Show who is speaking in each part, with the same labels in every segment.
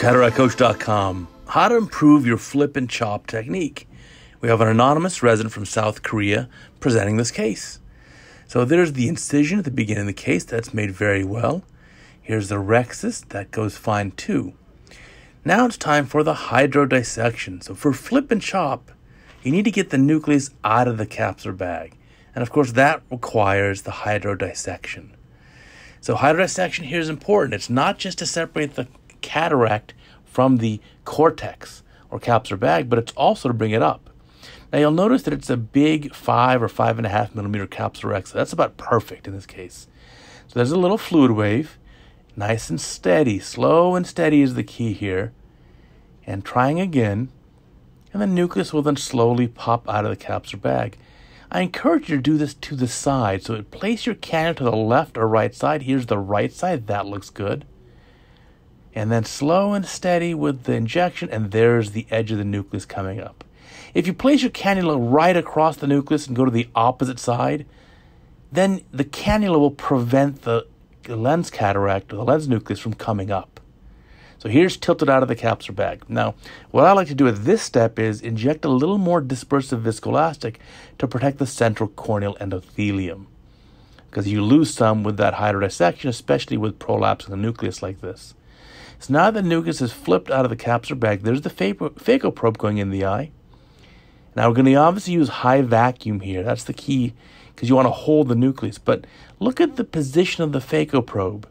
Speaker 1: CataractCoach.com How to improve your flip and chop technique. We have an anonymous resident from South Korea presenting this case. So there's the incision at the beginning of the case that's made very well. Here's the rexus that goes fine too. Now it's time for the hydrodissection. So for flip and chop, you need to get the nucleus out of the capsular bag. And of course, that requires the hydrodissection. So hydrodissection here is important. It's not just to separate the cataract from the cortex or capsular bag, but it's also to bring it up. Now you'll notice that it's a big five or five and a half millimeter capsular That's about perfect in this case. So there's a little fluid wave, nice and steady, slow and steady is the key here. And trying again, and the nucleus will then slowly pop out of the capsular bag. I encourage you to do this to the side. So place your cannon to the left or right side. Here's the right side. That looks good and then slow and steady with the injection, and there's the edge of the nucleus coming up. If you place your cannula right across the nucleus and go to the opposite side, then the cannula will prevent the lens cataract or the lens nucleus from coming up. So here's tilted out of the capsular bag. Now, what I like to do at this step is inject a little more dispersive viscoelastic to protect the central corneal endothelium because you lose some with that hydrodissection, especially with prolapsing the nucleus like this. So now the nucleus is flipped out of the capsular bag, there's the phaco probe going in the eye. Now we're going to obviously use high vacuum here. That's the key because you want to hold the nucleus. But look at the position of the phaco probe.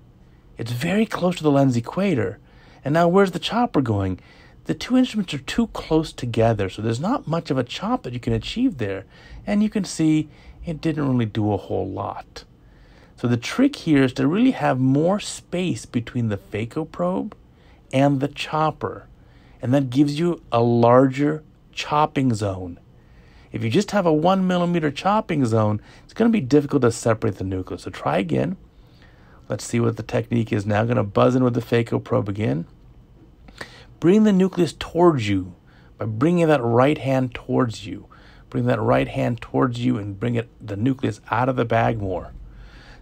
Speaker 1: It's very close to the lens equator. And now where's the chopper going? The two instruments are too close together, so there's not much of a chop that you can achieve there. And you can see it didn't really do a whole lot. So the trick here is to really have more space between the phaco probe and the chopper. And that gives you a larger chopping zone. If you just have a one millimeter chopping zone, it's going to be difficult to separate the nucleus. So try again. Let's see what the technique is now. I'm going to buzz in with the phaco probe again. Bring the nucleus towards you by bringing that right hand towards you. Bring that right hand towards you and bring it, the nucleus out of the bag more.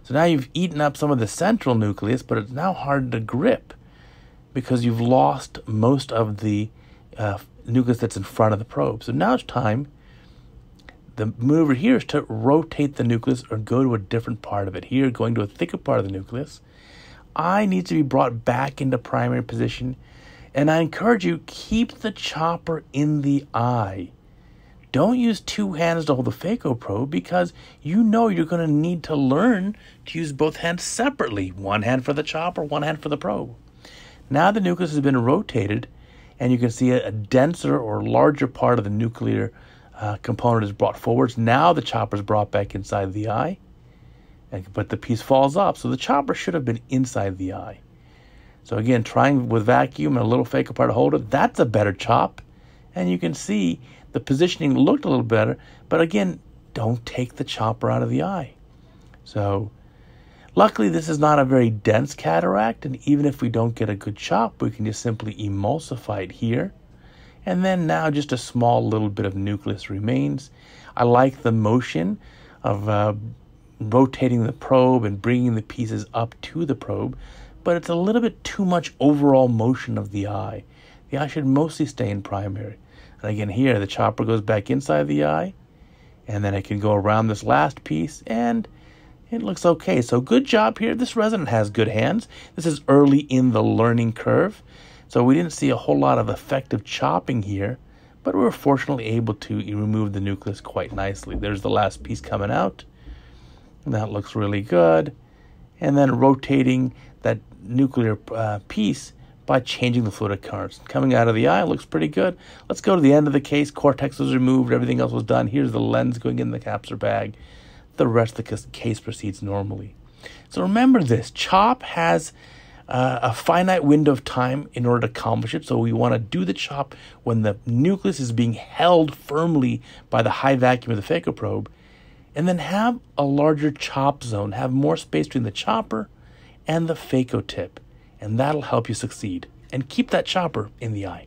Speaker 1: So now you've eaten up some of the central nucleus, but it's now hard to grip because you've lost most of the uh, nucleus that's in front of the probe. So now it's time. The move here is to rotate the nucleus or go to a different part of it. Here, going to a thicker part of the nucleus. I need to be brought back into primary position. And I encourage you, keep the chopper in the eye. Don't use two hands to hold the phaco probe because you know you're going to need to learn to use both hands separately one hand for the chopper, one hand for the probe. Now the nucleus has been rotated, and you can see a, denser or larger part of the nuclear uh, component is brought forwards. Now the chopper is brought back inside the eye, and, but the piece falls off, so the chopper should have been inside the eye. So again, trying with vacuum and a little fake part to hold it, that's a better chop and you can see the positioning looked a little better, but again, don't take the chopper out of the eye. So, luckily, this is not a very dense cataract, and even if we don't get a good chop, we can just simply emulsify it here. And then now just a small little bit of nucleus remains. I like the motion of uh, rotating the probe and bringing the pieces up to the probe, but it's a little bit too much overall motion of the eye. The eye should mostly stay in primary. And again here, the chopper goes back inside the eye, and then it can go around this last piece, and it looks okay. So good job here. This resident has good hands. This is early in the learning curve. So we didn't see a whole lot of effective chopping here, but we were fortunately able to remove the nucleus quite nicely. There's the last piece coming out. That looks really good. And then rotating that nuclear uh, piece by changing the fluid currents. Coming out of the eye looks pretty good. Let's go to the end of the case. Cortex was removed. Everything else was done. Here's the lens going in the capsular bag. The rest of the case proceeds normally. So remember this. CHOP has uh, a finite window of time in order to accomplish it. So we want to do the chop when the nucleus is being held firmly by the high vacuum of the phaco probe, and then have a larger chop zone, have more space between the chopper and the phaco tip and that'll help you succeed. And keep that chopper in the eye.